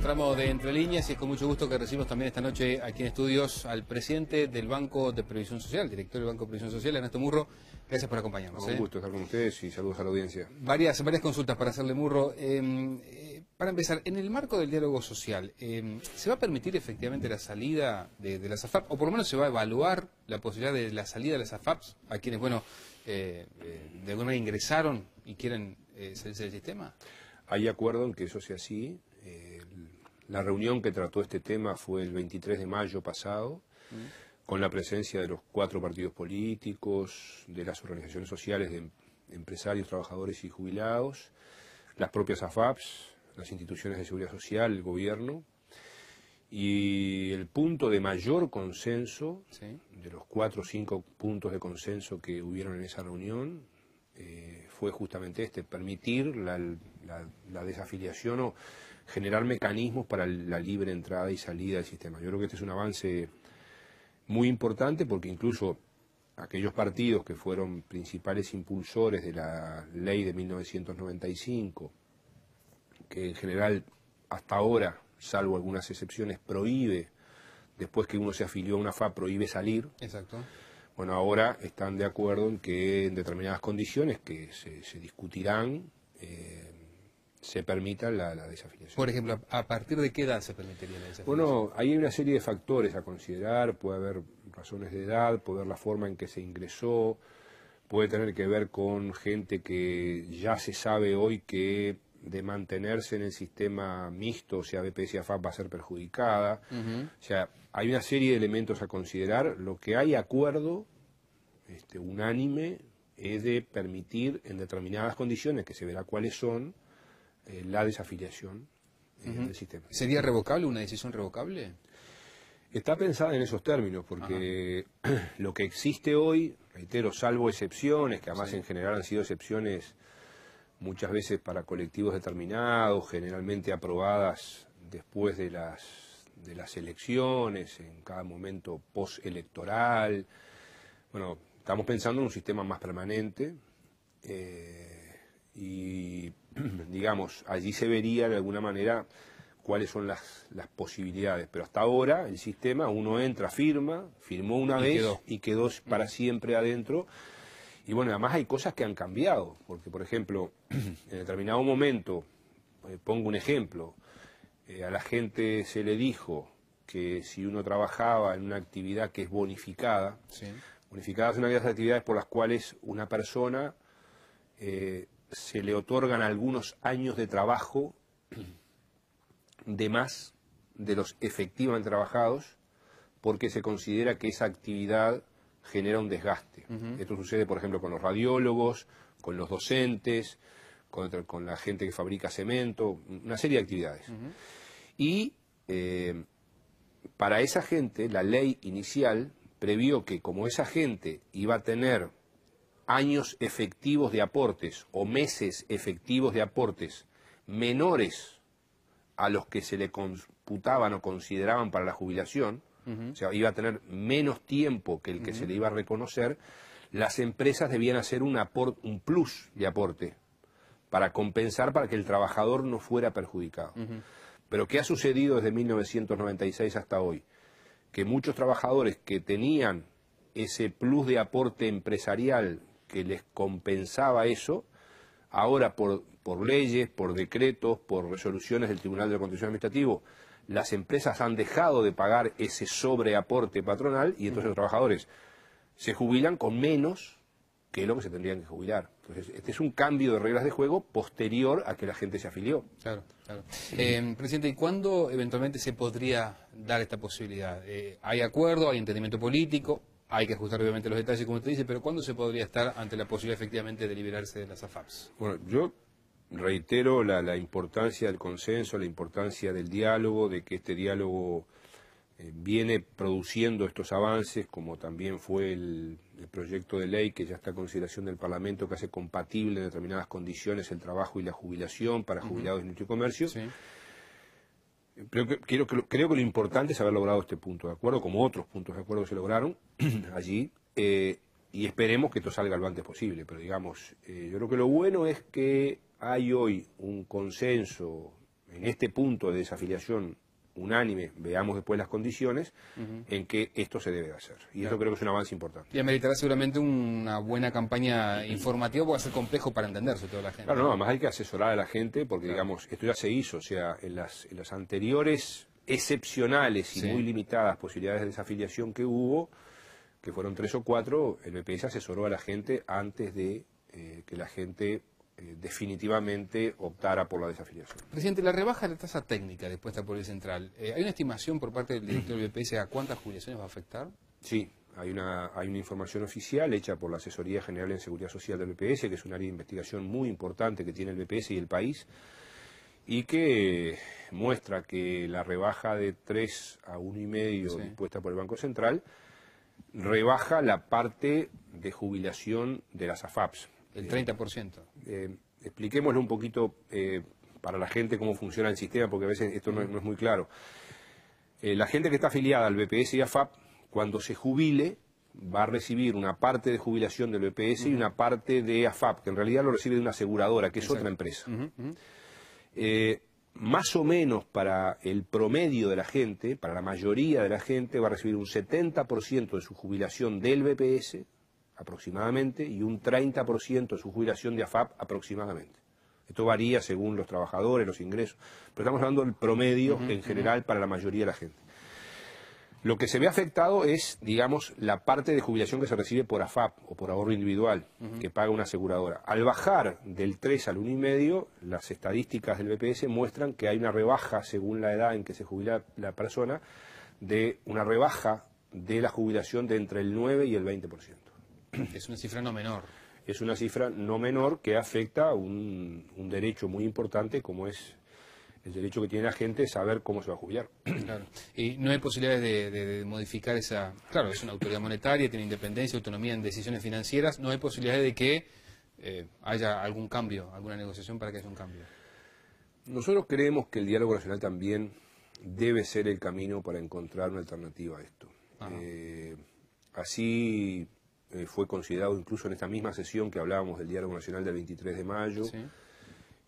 tramo de Entre Líneas y es con mucho gusto que recibimos también esta noche aquí en estudios al presidente del Banco de Previsión Social, director del Banco de Previsión Social, Ernesto Murro. Gracias por acompañarnos. Un ¿eh? gusto estar con ustedes y saludos a la audiencia. Varias, varias consultas para hacerle Murro. Em, eh, para empezar, en el marco del diálogo social, em, ¿se va a permitir efectivamente la salida de, las AFAP? O por lo menos se va a evaluar la posibilidad de la salida de las AFAPs a quienes, bueno, eh, de alguna manera ingresaron y quieren salirse del sistema? Hay acuerdo en que eso sea así. La reunión que trató este tema fue el 23 de mayo pasado, mm. con la presencia de los cuatro partidos políticos, de las organizaciones sociales de em-, empresarios, trabajadores y jubilados, las propias AFAPs, las instituciones de seguridad social, el gobierno, y el punto de mayor consenso, de los cuatro o cinco puntos de consenso que hubieron en esa reunión, eh, fue justamente este, permitir la, la desafiliación o generar mecanismos para la libre entrada y salida del sistema. Yo creo que este es un avance muy importante porque incluso aquellos partidos que fueron principales impulsores de la ley de 1995, que en general hasta ahora, salvo algunas excepciones, prohíbe, después que uno se afilió a una FA, prohíbe salir. Exacto. Bueno, ahora están de acuerdo en que en determinadas condiciones que se, discutirán, eh, se permita la, la, desafiliación. Por ejemplo, ¿a partir de qué edad se permitiría la desafiliación? Bueno, hay una serie de factores a considerar, puede haber razones de edad, puede haber la forma en que se ingresó, puede tener que ver con gente que ya se sabe hoy que de mantenerse en el sistema mixto, o sea, BPS y AFAP va a ser perjudicada. O sea, hay una serie de elementos a considerar. Lo que hay acuerdo este, unánime es de permitir en determinadas condiciones, que se verá cuáles son, eh, la desafiliación eh, del sistema. ¿Sería revocable una decisión revocable? Está pensada en esos términos, porque lo que existe hoy, reitero, salvo excepciones, que además en general han sido excepciones muchas veces para colectivos determinados, generalmente aprobadas después de las, de las elecciones, en cada momento postelectoral. Bueno, estamos pensando en un sistema más permanente eh, y digamos, allí se vería de alguna manera cuáles son las, posibilidades. Pero hasta ahora el sistema, uno entra, firma, firmó una vez y quedó mm. para siempre adentro. Y bueno, además hay cosas que han cambiado, porque por ejemplo, en determinado momento, eh, pongo un ejemplo, eh, a la gente se le dijo que si uno trabajaba en una actividad que es bonificada, es una de las actividades por las cuales una persona eh, se le otorgan algunos años de trabajo de más de los efectivamente trabajados porque se considera que esa actividad genera un desgaste. Esto sucede, por ejemplo, con los radiólogos, con los docentes, con, la gente que fabrica cemento, una serie de actividades. Y eh, para esa gente, la ley inicial previó que como esa gente iba a tener años efectivos de aportes o meses efectivos de aportes menores a los que se le computaban o consideraban para la jubilación, o sea, iba a tener menos tiempo que el que se le iba a reconocer, las empresas debían hacer un, un plus de aporte para compensar para que el trabajador no fuera perjudicado. Pero ¿qué ha sucedido desde 1996 hasta hoy? Que muchos trabajadores que tenían ese plus de aporte empresarial que les compensaba eso, ahora por, por leyes, por decretos, por resoluciones del Tribunal de la Constitución Administrativo, las empresas han dejado de pagar ese sobreaporte patronal y entonces los trabajadores se jubilan con menos que lo que se tendrían que jubilar. este es un cambio de reglas de juego posterior a que la gente se afilió. Claro, claro. Em, presidente, ¿y cuándo eventualmente se podría dar esta posibilidad? Eh, ¿Hay acuerdo? ¿Hay entendimiento político? hay que ajustar obviamente los detalles, como usted dice, pero ¿cuándo se podría estar ante la posibilidad efectivamente de liberarse de las AFAPs? Bueno, yo reitero la, importancia del consenso, la importancia del diálogo, de que este diálogo eh, viene produciendo estos avances, como también fue el, proyecto de ley que ya está en consideración del Parlamento, que hace compatible en determinadas condiciones el trabajo y la jubilación para jubilados y -huh. comercio creo que, creo, que lo importante es haber logrado este punto de acuerdo, como otros puntos de acuerdo que se lograron allí, eh, y esperemos que esto salga lo antes posible. Pero digamos, eh, yo creo que lo bueno es que hay hoy un consenso en este punto de desafiliación unánime, veamos después las condiciones, en que esto se debe hacer. Y eso creo que es un avance importante. Y ameritará seguramente una buena campaña informativa, porque va a ser complejo para entenderse toda la gente. Claro, no, además hay que asesorar a la gente, porque digamos, esto ya se hizo, o sea, en las, anteriores excepcionales y muy limitadas posibilidades de desafiliación que hubo, que fueron tres o cuatro, el MPS asesoró a la gente antes de eh, que la gente eh, definitivamente optara por la desafiliación. Presidente, la rebaja de la tasa técnica dispuesta por el Central, eh, ¿hay una estimación por parte del director del BPS a cuántas jubilaciones va a afectar? Sí, hay una, hay una información oficial hecha por la Asesoría General en Seguridad Social del BPS, que es un área de investigación muy importante que tiene el BPS y el país, y que muestra que la rebaja de 3 a 1,5 medio dispuesta por el Banco Central rebaja la parte de jubilación de las AFAPs. El 30%. Eh, expliquémoslo un poquito eh, para la gente cómo funciona el sistema, porque a veces esto no, es muy claro. Eh, la gente que está afiliada al BPS y AFAP, cuando se jubile, va a recibir una parte de jubilación del BPS y una parte de AFAP, que en realidad lo recibe de una aseguradora, que es otra empresa. Eh, más o menos para el promedio de la gente, para la mayoría de la gente, va a recibir un 70% de su jubilación del BPS, aproximadamente y un 30% de su jubilación de AFAP aproximadamente. Esto varía según los trabajadores, los ingresos, pero estamos hablando del promedio en general para la mayoría de la gente. Lo que se ve afectado es, digamos, la parte de jubilación que se recibe por AFAP o por ahorro individual que paga una aseguradora. Al bajar del 3 al 1,5, las estadísticas del BPS muestran que hay una rebaja, según la edad en que se jubila la persona, de una rebaja de la jubilación de entre el 9 y el 20%. Es una cifra no menor. Es una cifra no menor que afecta a un, derecho muy importante como es el derecho que tiene la gente a saber cómo se va a jubilar. Y no hay posibilidades de, modificar esa... Claro, es una autoridad monetaria, tiene independencia, autonomía en decisiones financieras. No hay posibilidades de que eh, haya algún cambio, alguna negociación para que haya un cambio. Nosotros creemos que el diálogo nacional también debe ser el camino para encontrar una alternativa a esto. Eh, así eh, fue considerado incluso en esta misma sesión que hablábamos del Diálogo Nacional del 23 de mayo,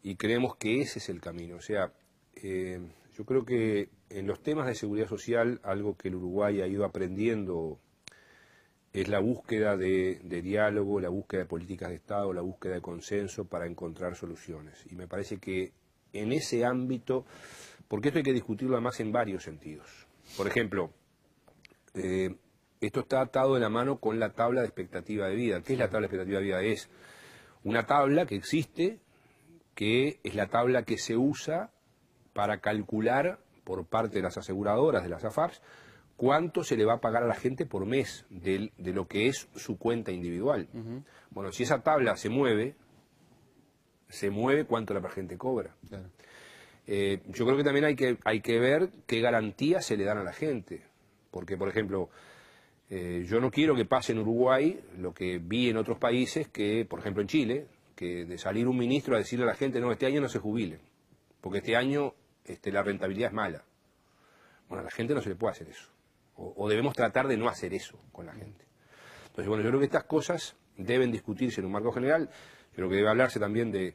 y creemos que ese es el camino. O sea, eh, yo creo que en los temas de seguridad social, algo que el Uruguay ha ido aprendiendo es la búsqueda de, diálogo, la búsqueda de políticas de Estado, la búsqueda de consenso para encontrar soluciones. Y me parece que en ese ámbito, porque esto hay que discutirlo además en varios sentidos. Por ejemplo, eh, esto está atado de la mano con la tabla de expectativa de vida. ¿Qué es la tabla de expectativa de vida? Es una tabla que existe, que es la tabla que se usa para calcular por parte de las aseguradoras, de las AFAPs, cuánto se le va a pagar a la gente por mes de, lo que es su cuenta individual. Bueno, si esa tabla se mueve, se mueve cuánto la gente cobra. Eh, yo creo que también hay que, hay que ver qué garantías se le dan a la gente. Porque, por ejemplo, eh, yo no quiero que pase en Uruguay lo que vi en otros países, que por ejemplo en Chile, que de salir un ministro a decirle a la gente, no, este año no se jubile, porque este año este, la rentabilidad es mala. Bueno, a la gente no se le puede hacer eso. O, debemos tratar de no hacer eso con la gente. Entonces, bueno, yo creo que estas cosas deben discutirse en un marco general. creo que debe hablarse también de,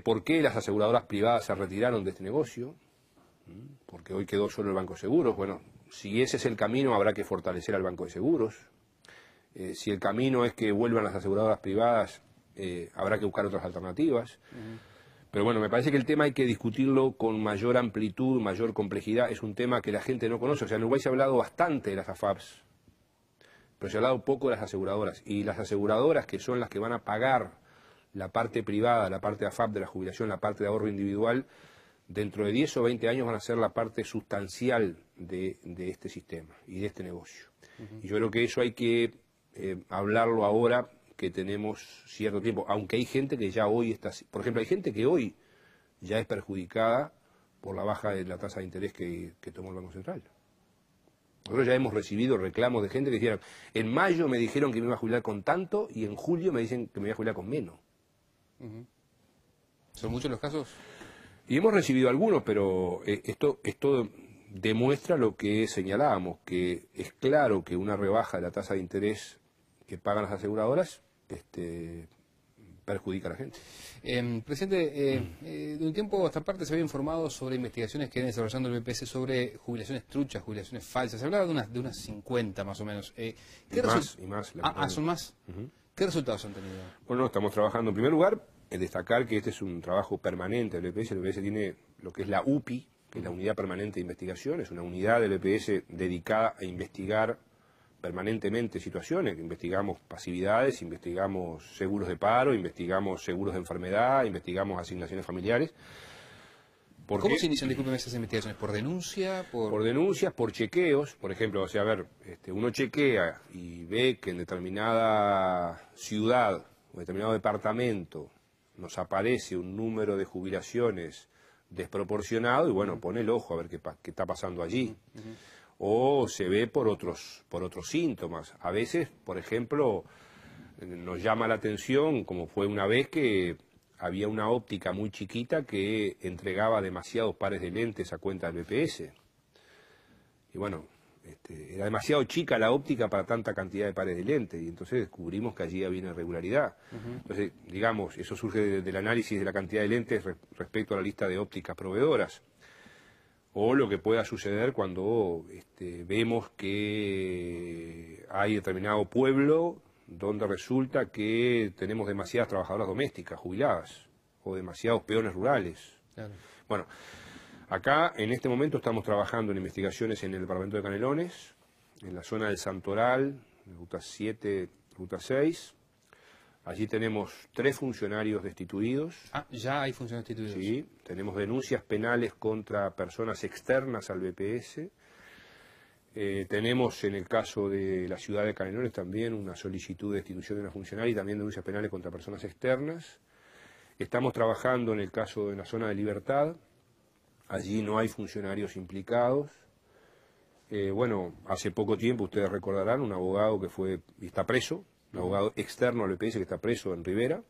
por qué las aseguradoras privadas se retiraron de este negocio, porque hoy quedó solo el Banco Seguros. Bueno, si ese es el camino, habrá que fortalecer al Banco de Seguros. Eh, si el camino es que vuelvan las aseguradoras privadas, eh, habrá que buscar otras alternativas. Pero bueno, me parece que el tema hay que discutirlo con mayor amplitud, mayor complejidad. Es un tema que la gente no conoce. O sea, en Uruguay se ha hablado bastante de las AFAPs, pero se ha hablado poco de las aseguradoras. Y las aseguradoras, que son las que van a pagar la parte privada, la parte AFAP de la jubilación, la parte de ahorro individual, dentro de 10 o 20 años van a ser la parte sustancial de, este sistema y de este negocio. Y yo creo que eso hay que eh, hablarlo ahora que tenemos cierto tiempo, aunque hay gente que ya hoy está, por ejemplo, hay gente que hoy ya es perjudicada por la baja de la tasa de interés que, tomó el Banco Central. Nosotros ya hemos recibido reclamos de gente que dijeron, en mayo me dijeron que me iba a jubilar con tanto y en julio me dicen que me iba a jubilar con menos. ¿Son muchos los casos? Y hemos recibido algunos, pero eh, esto, esto demuestra lo que señalábamos, que es claro que una rebaja de la tasa de interés que pagan las aseguradoras este, perjudica a la gente. Em, presidente, eh, eh, de un tiempo a esta parte se había informado sobre investigaciones que viene desarrollando el BPS sobre jubilaciones truchas, jubilaciones falsas. Se hablaba de unas, de unas 50 más o menos. ¿qué ah, ah, son más. ¿Qué resultados han tenido? Bueno, estamos trabajando en primer lugar destacar que este es un trabajo permanente del EPS. El EPS tiene lo que es la UPI, que es la Unidad Permanente de Investigación, es una unidad del EPS dedicada a investigar permanentemente situaciones. Investigamos pasividades, investigamos seguros de paro, investigamos seguros de enfermedad, investigamos asignaciones familiares. ¿Cómo se inician, disculpen, esas investigaciones? ¿Por denuncia? Por... denuncias, por chequeos, por ejemplo, o sea, a ver, este, uno chequea y ve que en determinada ciudad o determinado departamento nos aparece un número de jubilaciones desproporcionado y bueno, pone el ojo a ver qué, qué está pasando allí. O se ve por otros, por otros síntomas. A veces, por ejemplo, nos llama la atención, como fue una vez que había una óptica muy chiquita que entregaba demasiados pares de lentes a cuenta del BPS. Y bueno, este, era demasiado chica la óptica para tanta cantidad de pares de lentes y entonces descubrimos que allí había una irregularidad. Entonces, digamos, eso surge del análisis de la cantidad de lentes respecto a la lista de ópticas proveedoras. O lo que pueda suceder cuando este, vemos que hay determinado pueblo donde resulta que tenemos demasiadas trabajadoras domésticas jubiladas o demasiados peones rurales. Bueno, acá en este momento estamos trabajando en investigaciones en el departamento de Canelones, en la zona del Santoral, ruta 7, ruta 6. Allí tenemos tres funcionarios destituidos. Ah, ya hay funcionarios destituidos. Sí, tenemos denuncias penales contra personas externas al BPS. Eh, tenemos en el caso de la ciudad de Canelones también una solicitud de destitución de una funcionaria y también denuncias penales contra personas externas. Estamos trabajando en el caso de la zona de libertad. Allí no hay funcionarios implicados. Eh, bueno, hace poco tiempo, ustedes recordarán, un abogado que fue y está preso, un abogado externo al EPS que está preso en Rivera.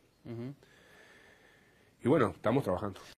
Y bueno, estamos trabajando.